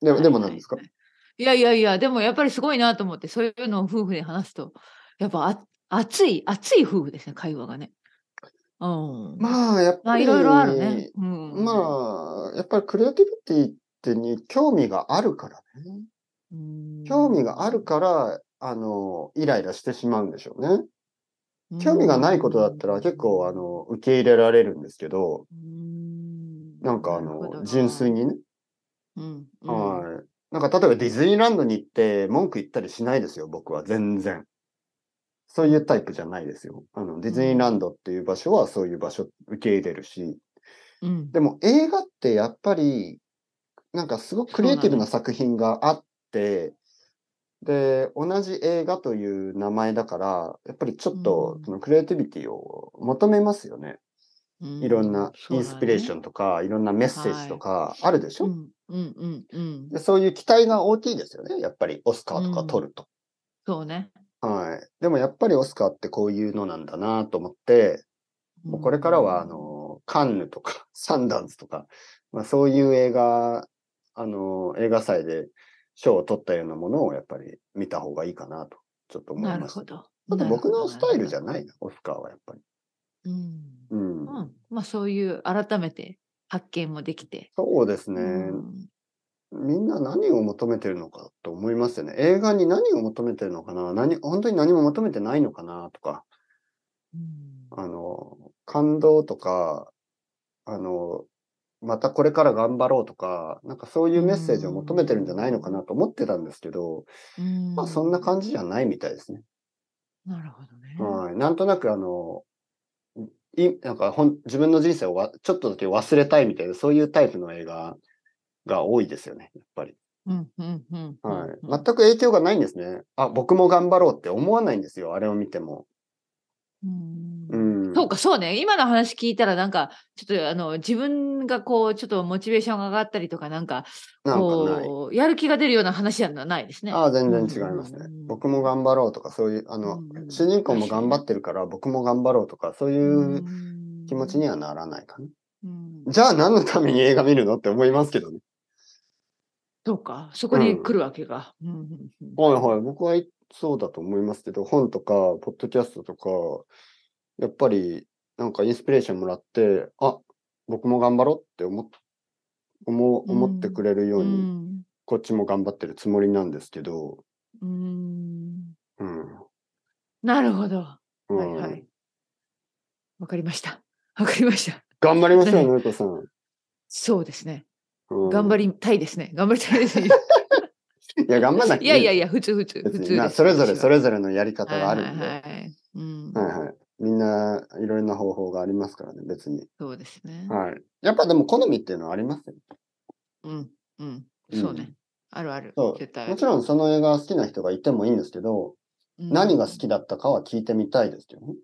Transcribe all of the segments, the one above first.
でも、でもなんですか、はいはい、いやいやいや、でもやっぱりすごいなと思って、そういうのを夫婦で話すと、やっぱあ熱い、熱い夫婦ですね、会話がね。うん、まあ、やっぱり、いろいろあるね、うん。まあ、やっぱりクリエイティビティってに興味があるからね。うん、興味があるから、あの、イライラしてしまうんでしょうね。興味がないことだったら結構、あの、受け入れられるんですけど、なんかあの、純粋にね、うんはい。なんか例えばディズニーランドに行って文句言ったりしないですよ、僕は全然。そういうタイプじゃないですよ。あのディズニーランドっていう場所はそういう場所受け入れるし。うん、でも映画ってやっぱり、なんかすごくクリエイティブな作品があって、で、同じ映画という名前だから、やっぱりちょっとそのクリエイティビティを求めますよね。いろんなインスピレーションとか、ね、いろんなメッセージとかあるでしょ、うんうんうんでそういう期待が大きいですよね。やっぱりオスカーとか取ると。うん、そうね。はい。でもやっぱりオスカーってこういうのなんだなと思って、もうこれからは、あの、カンヌとか、サンダンスとか、まあ、そういう映画、あの、映画祭で賞を取ったようなものをやっぱり見た方がいいかなと、ちょっと思います。た。なるほど。僕のスタイルじゃないな、オスカーはやっぱり。うん、うんうんまあ、そういう改めて発見もできて。そうですね、うん、みんな何を求めてるのかと思いますよね。映画に何を求めてるのかな何本当に何も求めてないのかなとか、うん、あの感動とかあのまたこれから頑張ろうとか、なんかそういうメッセージを求めてるんじゃないのかなと思ってたんですけど、まあそんな感じじゃないみたいですね。なるほどね。はい。なんとなくあの、いなんかほん自分の人生をわちょっとだけ忘れたいみたいな、そういうタイプの映画が多いですよね、やっぱり。うんうんうんはい、全く影響がないんですね。あ、僕も頑張ろうって思わないんですよ、あれを見ても。うん、うんそうか、そうね。今の話聞いたら、なんか、ちょっと、あの、自分がこう、ちょっとモチベーションが上がったりとか、なんか、こう、やる気が出るような話はないですね。ああ、全然違いますね。僕も頑張ろうとか、そういう、あの、主人公も頑張ってるから、僕も頑張ろうとか、そういう気持ちにはならないかな。うん、じゃあ、何のために映画見るのって思いますけどね。そうか、そこに来るわけが。はいはい、僕はそうだと思いますけど、本とか、ポッドキャストとか、やっぱりなんかインスピレーションもらって、あ僕も頑張ろうって思思思ってくれるように、うん、こっちも頑張ってるつもりなんですけど。うん、うん、なるほど。うん、はいはい。わかりました。わかりました。頑張りましょう、ノりトさん。そうですね。頑張りたいですね。頑張りたいですね。いや、頑張らない。いやいやいや、普通、普通、普通。それぞれ、それぞれのやり方があるんで。はいはい、はい。うん。はいはい。みんないろいろな方法がありますからね、別に。そうですね。はい。やっぱでも好みっていうのはありますよ。うん、うん、そうね。あるある。そう。もちろんその映画好きな人がいてもいいんですけど、うん、何が好きだったかは聞いてみたいですどね。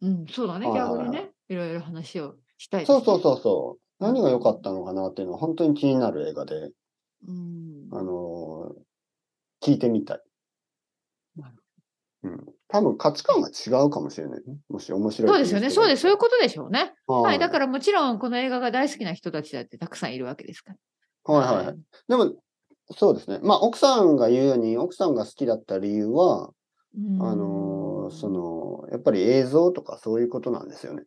うん、そうだね。逆にね、いろいろ話をしたい、ね、そうそうそうそう。何が良かったのかなっていうのは本当に気になる映画で、うん、あのー、聞いてみたい。うん、多分価値観が違うかもしれない、もし面白い。そうですよね。そうです。そういうことでしょうね。はい、はい、だからもちろん、この映画が大好きな人たちだってたくさんいるわけですから。はいはい、はい、でも、そうですね。まあ、奥さんが言うように、奥さんが好きだった理由は、あの、その、やっぱり映像とかそういうことなんですよね。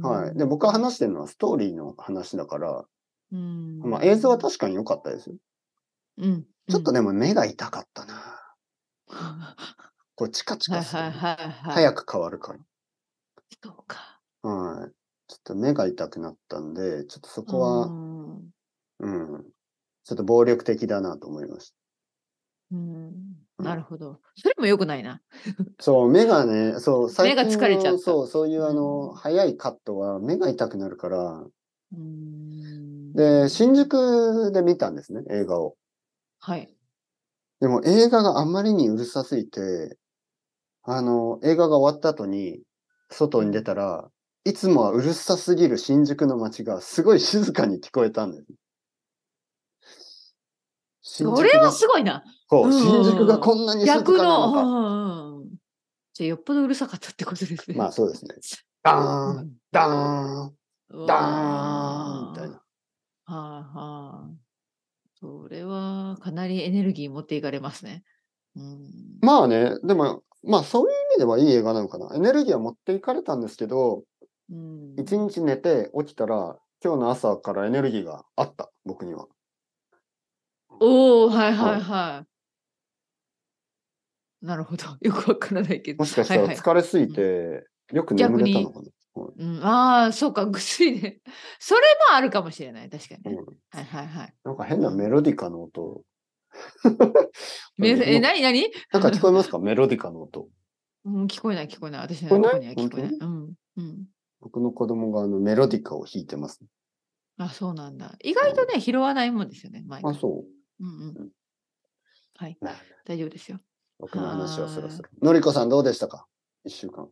はい。で、僕が話してるのはストーリーの話だから、まあ、映像は確かに良かったですよ。うん。ちょっとでも目が痛かったな。こうチカチカする、早く変わるから。そうか。はい。ちょっと目が痛くなったんで、ちょっとそこは、うん、ちょっと暴力的だなと思いました。うん、なるほど。それも良くないな。そう、目がね、そう、最近目が疲れちゃう。そう、そういうあの、うん、早いカットは目が痛くなるから、うん。で、新宿で見たんですね、映画を。はい。でも映画があまりにうるさすぎて、あの、映画が終わった後に、外に出たら、いつもはうるさすぎる新宿の街がすごい静かに聞こえたんです。それはすごいな。そう、うん、新宿がこんなに静かなのか。のうん、じゃあ、よっぽどうるさかったってことですね。まあ、そうですね。ダーン、ダーン、ダーン、みたいな。はあはあ。それはかなりエネルギー持っていかれますね。うん、まあね、でもまあそういう意味ではいい映画なのかな。エネルギーは持っていかれたんですけど、うん、一日寝て起きたら、今日の朝からエネルギーがあった、僕には。おおはいはいはい。はい、なるほど。よくわからないけど。もしかしたら疲れすぎて、よく眠れたのかな。うん、ああ、そうか、ぐっすりで。それもあるかもしれない、確かに、うん、はいはいはい。なんか変なメロディカの音え、何何なんか聞こえますかメロディカの音。うん、聞こえない、聞こえない。私のには聞こえない。うん。うん。僕の子供があのメロディカを弾いてます、ね、あ、そうなんだ。意外とね、拾わないもんですよね、毎あ、そう。うんうん。はい。大丈夫ですよ。僕の話はそろそろ。のりこさんどうでしたか一週間。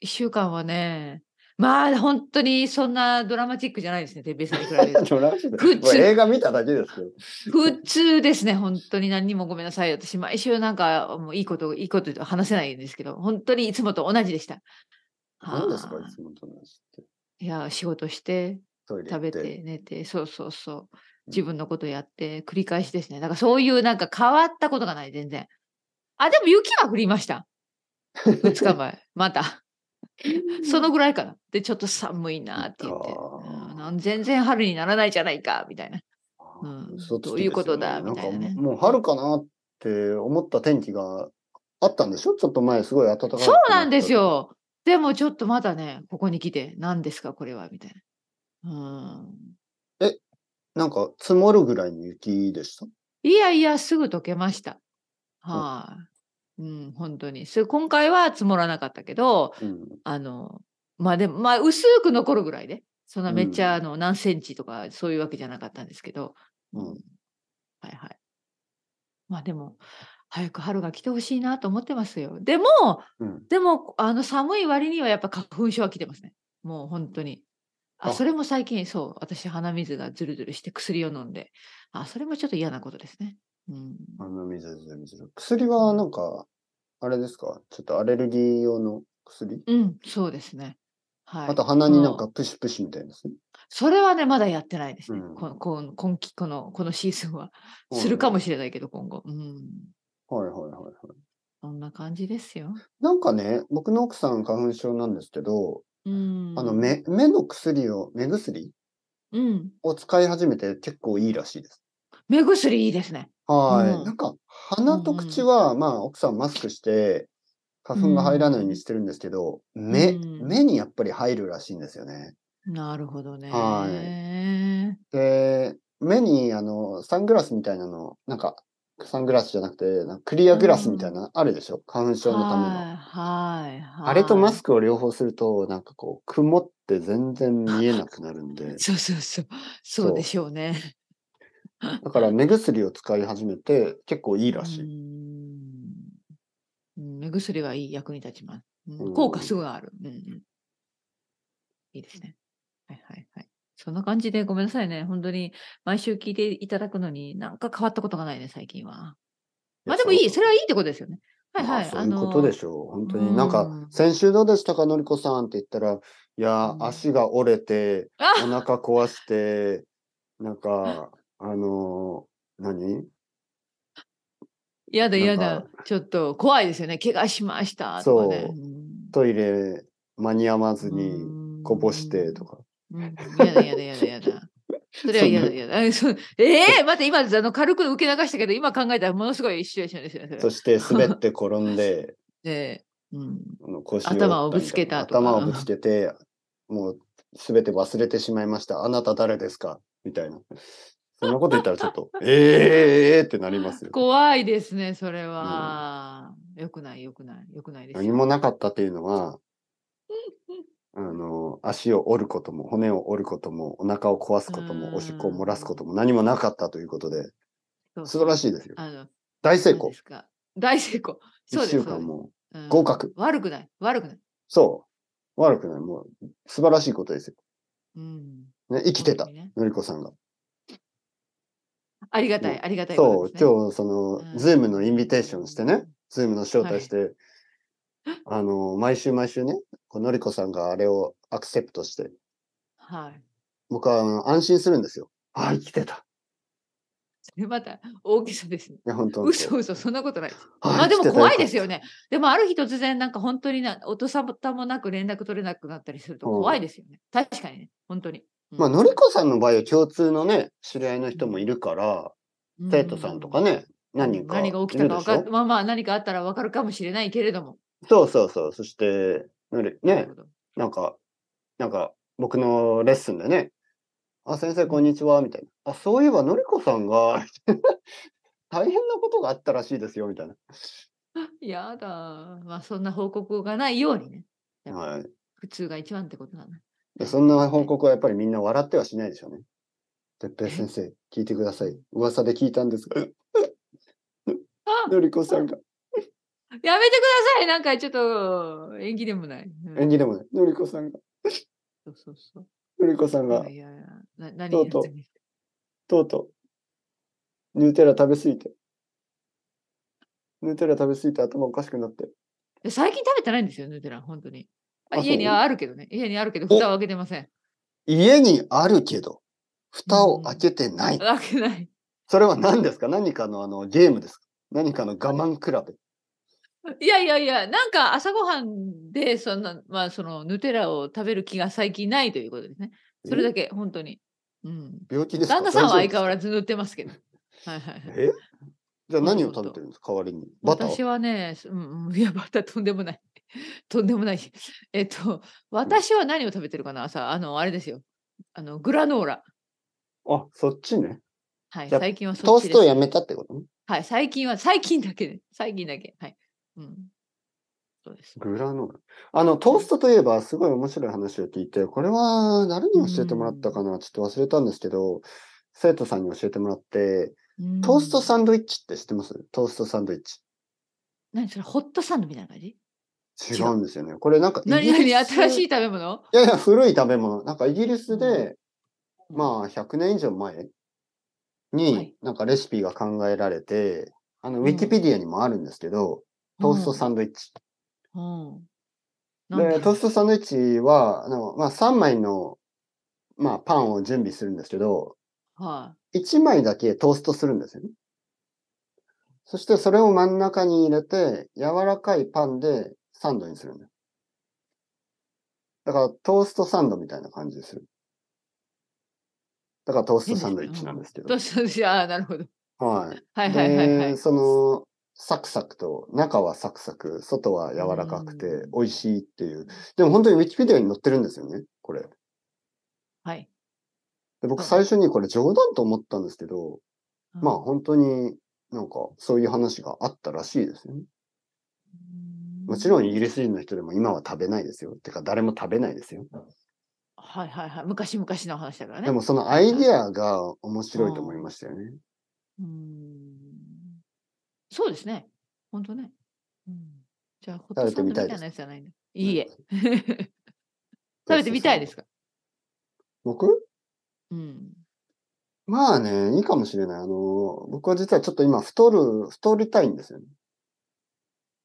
一週間はね、まあ本当にそんなドラマチックじゃないですね、哲平さんに比べると。普通映画見ただけですけど。普通ですね、本当に何にもごめんなさい。私、毎週なんかもういいこと、いいこと話せないんですけど、本当にいつもと同じでした。何ですか、いつもと同じって。いや、仕事して、食べて、寝て、そうそうそう。自分のことやって、繰り返しですね。だからそういうなんか変わったことがない、全然。あ、でも雪は降りました。2 日前、また。そのぐらいかな。で、ちょっと寒いなって言って、全然春にならないじゃないか、みたいな。うん、そう、いうことだ、みたいな、ね、もう春かなって思った天気があったんでしょちょっと前、すごい暖かい。そうなんですよ。でもちょっとまだね、ここに来て、何ですか、これは、みたいな。うん、え、なんか積もるぐらいの雪でしたいやいや、すぐ溶けました。はい、あ、うん、本当に。それ今回は積もらなかったけど、うん、あの、まあでも、まあ薄く残るぐらいで、そんなめっちゃ、あの、何センチとかそういうわけじゃなかったんですけど、うん。はいはい。まあでも、早く春が来てほしいなと思ってますよ。でも、うん、でも、あの、寒い割にはやっぱ花粉症は来てますね。もう本当に。あそれも最近そう私鼻水がズルズルして薬を飲んであそれもちょっと嫌なことですねうん。あの水水水。薬はなんか、あれですかちょっとアレルギー用の薬うん、そうですね。はい。あと鼻になんかプシュプシュみたいな、それはね、まだやってないですね。うん、ここ今期、この、このシーズンは。するかもしれないけど、今後。うん。はいはいはいはい。そんな感じですよ。なんかね、僕の奥さん花粉症なんですけど、うん、あの目目の薬を、目薬、うん、を使い始めて結構いいらしいです。目薬いいですね。はい。なんか、鼻と口は、まあ、奥さんマスクして、花粉が入らないようにしてるんですけど、目、目にやっぱり入るらしいんですよね。なるほどね。はい。で、目に、あの、サングラスみたいなの、なんか、サングラスじゃなくて、クリアグラスみたいな、あるでしょ花粉症のための。はい、はい。あれとマスクを両方すると、なんかこう、曇って全然見えなくなるんで。そうそうそう。そうでしょうね。だから目薬を使い始めて結構いいらしい。目薬はいい役に立ちます。効果すぐある。うん、うん、いいですね。はいはいはい。そんな感じでごめんなさいね。本当に毎週聞いていただくのになんか変わったことがないね、最近は。まあでもいい、それはいいってことですよね。はいはい。そういうことでしょう。本当になんか、先週どうでしたか、のりこさんって言ったら、いや、足が折れて、お腹壊して、なんか、あの、何やだやだ、ちょっと怖いですよね。怪我しましたとかね。そう。トイレ間に合わずにこぼしてとか。うん、やだやだやだやだ。それは嫌だ嫌だ。ええー、待って今あの軽く受け流したけど今考えたらものすごいシチュエーションですよね。そして滑って転んで で、うん、腰を頭をぶつけた頭をぶつけてもうすべて忘れてしまいました。あなた誰ですかみたいな。そんなこと言ったらちょっと、ええーってなりますよ。怖いですね、それは。よくない、よくない、よくないです何もなかったっていうのは、あの、足を折ることも、骨を折ることも、お腹を壊すことも、おしっこを漏らすことも何もなかったということで、素晴らしいですよ。あの大成功。大成功。そうです週間もう合格。悪くない、悪くない。そう。悪くない。もう、素晴らしいことですよ。うん、ね、生きてた、ね。のりこさんが。ありがたい、ありがたい、そう、今日、その、ズームのインビテーションしてね、ズームの招待して、あの、毎週毎週ね、このりこさんがあれをアクセプトして、はい。僕はあの安心するんですよ。ああ、生きてた。それまた大きさですね。いや、本当嘘嘘、そんなことない。あでも怖いですよね。でもある日突然、なんか本当にな、音さ汰もなく連絡取れなくなったりすると怖いですよね。確かにね、本当に。まあ、のりこさんの場合は共通のね、知り合いの人もいるから、生徒さんとかね、何人か何が起きたか分かまあまあ何かあったら分かるかもしれないけれども。そうそうそう。そして、ね、なんか、なんか僕のレッスンでね、あ、先生こんにちは、みたいな。あ、そういえばのりこさんが 大変なことがあったらしいですよ、みたいな。やだ。まあそんな報告がないようにね。はい。普通が一番ってことなの。で、そんな報告はやっぱりみんな笑ってはしないでしょうね。哲平先生、聞いてください。噂で聞いたんですが、のりこさんが。やめてください。なんかちょっと演技でもない。うん、演技でもない。のりこさんが。そうそうそう。のりこさんが。とうとう、とうとう、ヌーテラ食べ過ぎて。ヌーテラ食べ過ぎて頭おかしくなって。最近食べてないんですよ、ヌーテラ、本当に。家にあるけどね。家にあるけど、蓋を開けてません。家にあるけど、蓋を開けてない。うん、開けない。それは何ですか何かのあのゲームですか何かの我慢比べ。いやいやいや、なんか朝ごはんで、そんな、まあ、その、ヌテラを食べる気が最近ないということですね。それだけ、本当に。うん、病気ですか旦那さんは相変わらず塗ってますけど。はいはい、えじゃあ何を食べてるんですか代わりに。バター私はね、うん、いや、バターとんでもない。とんでもない。えっと、私は何を食べてるかな朝、あの、あれですよ。あの、グラノーラ。あ、そっちね。はい、最近はそっちトーストをやめたってことはい、最近は、最近だけね。最近だけ。はい。うん。そうです。グラノーラ。あの、トーストといえば、すごい面白い話を聞いて、これは誰に教えてもらったかな、ちょっと忘れたんですけど、生徒さんに教えてもらって、トーストサンドイッチって知ってますトーストサンドイッチ。何それ、ホットサンドみたいな感じ違うんですよね。これなんか何何新しい食べ物いやいや、古い食べ物。なんかイギリスで、まあ100年以上前に、なんかレシピが考えられて、あの、ウィキペディアにもあるんですけど、トーストサンドイッチ。で、トーストサンドイッチは、あのまあ、3枚の、まあ、パンを準備するんですけど、はい、1枚だけトーストするんですよね。そしてそれを真ん中に入れて、柔らかいパンでサンドにするんだよ。だからトーストサンドみたいな感じでする。だからトーストサンドイッチなんですけど。トーストサンドイッチ、ああ、なるほど。はい。はいはいはい、はい、その、サクサクと、中はサクサク、外は柔らかくて、美味しいっていう。でも本当にウィキペディアに載ってるんですよね、これ。はい。で僕最初にこれ冗談と思ったんですけど、まあ本当になんかそういう話があったらしいですよね。もちろんイギリス人の人でも今は食べないですよ。てか誰も食べないですよ。はいはいはい。昔々の話だからね。でもそのアイディアが面白いと思いましたよね。うん。そうですね。本当ね。うん、じゃあ、ホットサンドみたいなやつじゃないんだ。いいえ。食べてみたいです か僕うん。まあね、いいかもしれない。あの、僕は実はちょっと今太る、太りたいんですよね。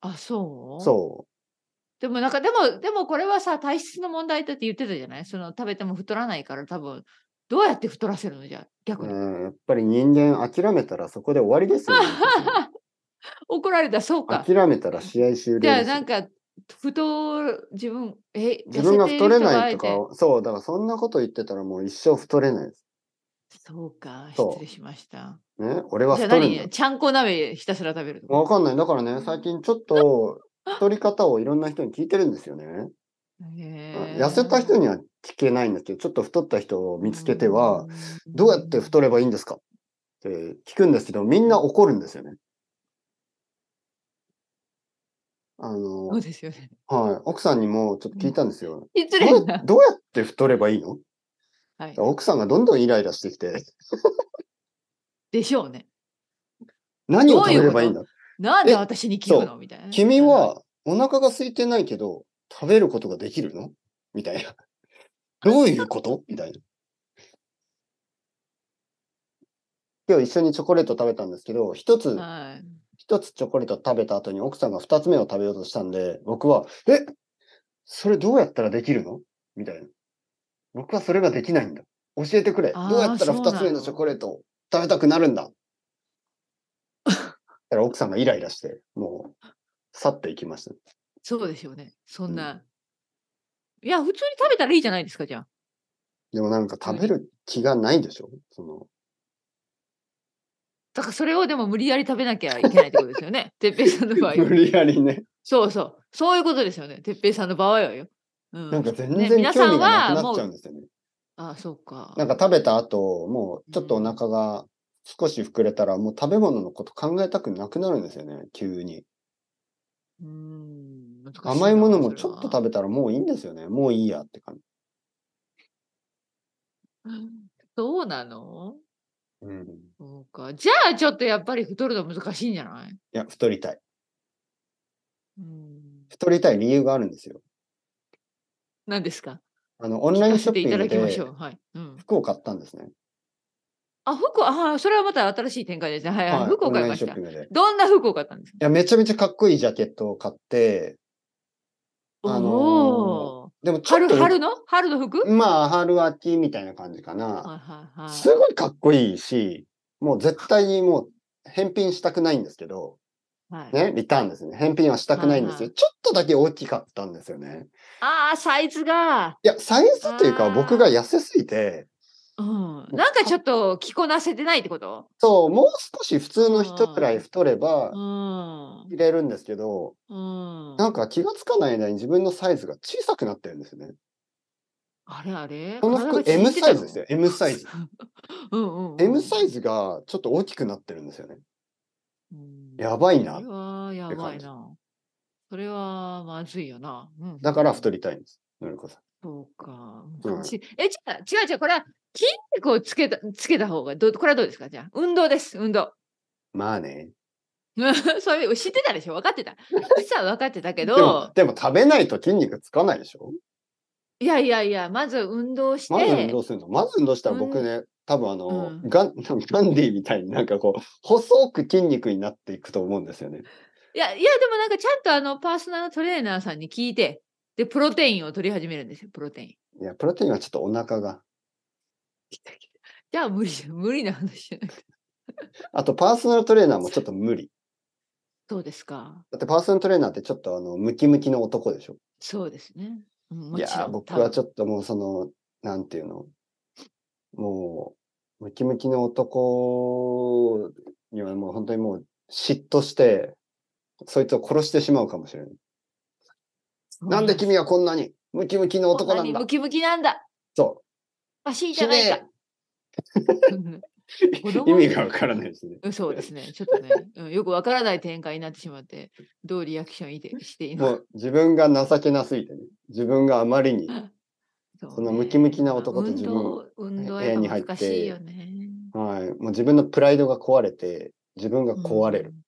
あ、そうそう。でもなんか、でも、でもこれはさ、体質の問題だって言ってたじゃないその食べても太らないから多分、どうやって太らせるのじゃ、逆に。やっぱり人間諦めたらそこで終わりですよ、ね。怒られた、そうか。諦めたら試合終了。じゃあなんか、太自分、え、自分が太れないとか、そう、だからそんなこと言ってたらもう一生太れないです。そうか、失礼しました。ね、俺はじゃあ何ちゃんこ鍋ひたすら食べるわかんない。だからね、最近ちょっと 太り方をいろんな人に聞いてるんですよね。痩せた人には聞けないんだけど、ちょっと太った人を見つけては、どうやって太ればいいんですかって聞くんですけど、みんな怒るんですよね。あの、そうですよね。はい。奥さんにもちょっと聞いたんですよ。どうやって太ればいいのはい、奥さんがどんどんイライラしてきて。でしょうね。何を食べればいいんだなんで私に聞くのみたいな。君はお腹が空いてないけど、食べることができるのみたいな。どういうことみたいな。今日一緒にチョコレート食べたんですけど、一つ、一つチョコレート食べた後に奥さんが二つ目を食べようとしたんで、僕は、え、それどうやったらできるのみたいな。僕はそれができないんだ。教えてくれ。どうやったら2つ目のチョコレートを食べたくなるんだ。だから奥さんがイライラして、もう去っていきました。そうですよね。そんな、うん。いや、普通に食べたらいいじゃないですか、じゃあ。でもなんか食べる気がないでしょその。だからそれをでも無理やり食べなきゃいけないってことですよね。てっぺいさんの場合。無理やりね。そうそう。そういうことですよね。てっぺいさんの場合はよ。なんか全然興味がなくなっちゃうんですよね。あそうか。なんか食べた後、もうちょっとお腹が少し膨れたら、もう食べ物のこと考えたくなくなるんですよね、急に。うん甘いものもちょっと食べたらもういいんですよね。もういいやって感じ。そうなのうん。そうか。じゃあちょっとやっぱり太るの難しいんじゃないいや、太りたい。うん。太りたい理由があるんですよ。何ですかあの、オンラインショッピングで服を買ったんですね。あ、服、あ、それはまた新しい展開ですね。はい、はい、服を買いました。どんな服を買ったんですかいや、めちゃめちゃかっこいいジャケットを買って、あのー、でも春、春の春の服まあ、春秋みたいな感じかな。はいはいすごいかっこいいし、もう絶対にもう返品したくないんですけど、はい、ね、リターンですね。返品はしたくないんですよ。はいはい、ちょっとだけ大きかったんですよね。ああ、サイズが。いや、サイズというか、僕が痩せすぎて、うん、なんかちょっと着こなせてないってことそう、もう少し普通の人くらい太れば、入れるんですけど、うん、なんか気がつかない間に自分のサイズが小さくなってるんですよね。あれあれこの服 M サイズですよ、M サイズ。うん M サイズがちょっと大きくなってるんですよね。うん、やばいな。やばいな。それはまずいよな。うん、だから太りたいんです、のりこさん。そうか。うん、え、じゃあ、違う違う、これは筋肉をつけた、つけた方がど、これはどうですかじゃあ、運動です、運動。まあね。そういう知ってたでしょ分かってた。実は分かってたけどでも食べないと筋肉つかないでしょいやいやいや、まず運動して。まず運動するの。まず運動したら僕ね、うん、多分あの、うん、ガン ガンディみたいになんかこう、細く筋肉になっていくと思うんですよね。いや、いや、でもなんかちゃんとあのパーソナルトレーナーさんに聞いて、で、プロテインを取り始めるんですよ、プロテイン。いや、プロテインはちょっとお腹が。じゃあ無理じゃん、無理な話じゃなくて。あと、パーソナルトレーナーもちょっと無理。そうですか。だって、パーソナルトレーナーってちょっとあのムキムキの男でしょ。そうですね。うん、いや、僕はちょっともうその、なんていうの、もう、ムキムキの男にはもう本当にもう嫉妬して、そいつを殺してしまうかもしれない。なんで君はこんなにムキムキの男なんだ。ムキムキなんだ。そう。パじゃないか。意味がわからないですね。そうですね。ちょっとね、うん、よくわからない展開になってしまって、どうリアクションいてしていいの自分が情けなすぎてね、自分があまりに、そのムキムキな男と自分が部屋に入って、はい、もう自分のプライドが壊れて、自分が壊れる。うん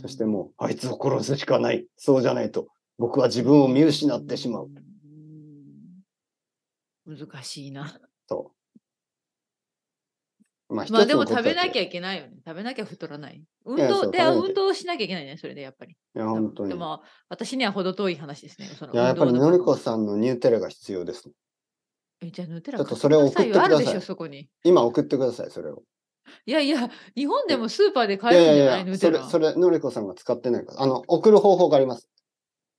そしてもう、あいつを殺すしかない。そうじゃないと、僕は自分を見失ってしまう。う難しいな。そう。まあ、まあ、でも食べなきゃいけないよね。食べなきゃ太らない。運動で運動しなきゃいけないね、それでやっぱり。いや、本当に。でも、私には程遠い話ですね。そのいや、やっぱりのりこさんのニューテレが必要です、ね。え、じゃあヌーテラちょっとそれを送ってください。今送ってください、それを。いやいや、日本でもスーパーで買えるんじゃないのいやいやいやそれ、それ、のりこさんが使ってないから。あの、送る方法があります。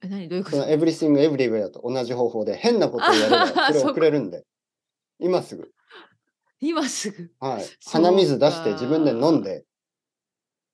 え何どういうことエブリシングエブリウェアと同じ方法で変なことをやればそれ送れるんで。今すぐ。今すぐ。はい。鼻水出して自分で飲んで。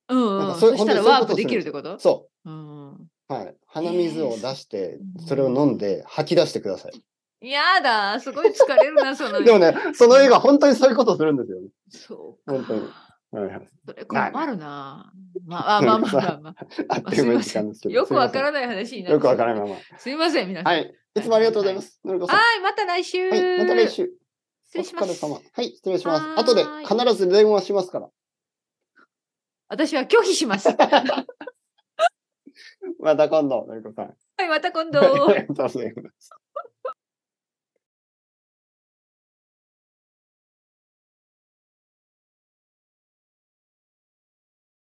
うん、なんかん。そうそしたらワープできるってことそう。うん。はい。鼻水を出して、それを飲んで吐き出してください。やだ、すごい疲れるな、その。でもね、その映画、本当にそういうことするんですよね。そう本当に。はいはい、それ困るな。まあまあまあまあ まあ。あっという間に時間ですけど。よくわからない話になよくわからないまま。すいません、皆さん。はい。いつもありがとうございます。はい、また来週。また来週。失礼します。はい、失礼します。後で必ず電話しますから。私は拒否します。また今度、のりこさん。はい、また今度。ありがとうございます。